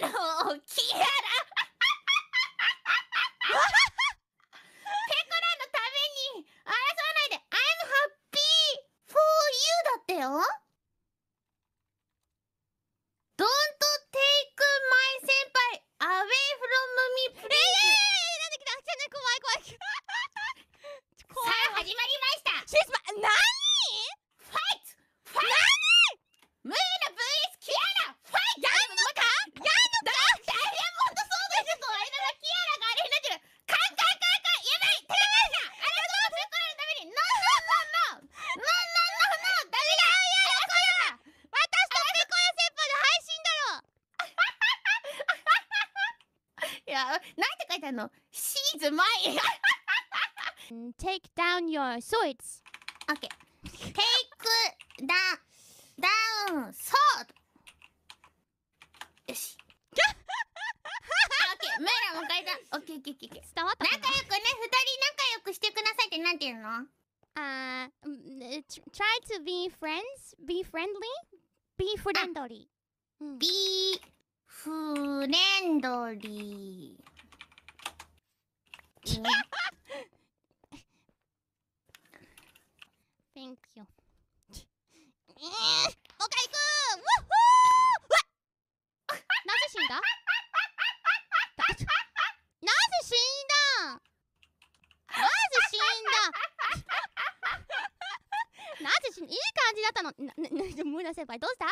のうキアラペコラのために争わないで I'm happy for you だってよ Don't take my 先輩 away from me please えー、なんで来たじゃね怖い怖いさあ始まりましたいや、なんて書いてあるの ?She's mine! Take down your swords. Okay. Take down, down sword. よし。ムーラも書いた。オッケーオッケーオッケー。伝わった仲良くね、二人仲良くしてくださいってなんて言うのあー、try to be friends, be friendly, be friendly. be friendly. Thank you おかいくんわっほーなぜ死んだなぜ死んだなぜ死んだなぜ死んいい感じだったのな、な、な、村先輩どうした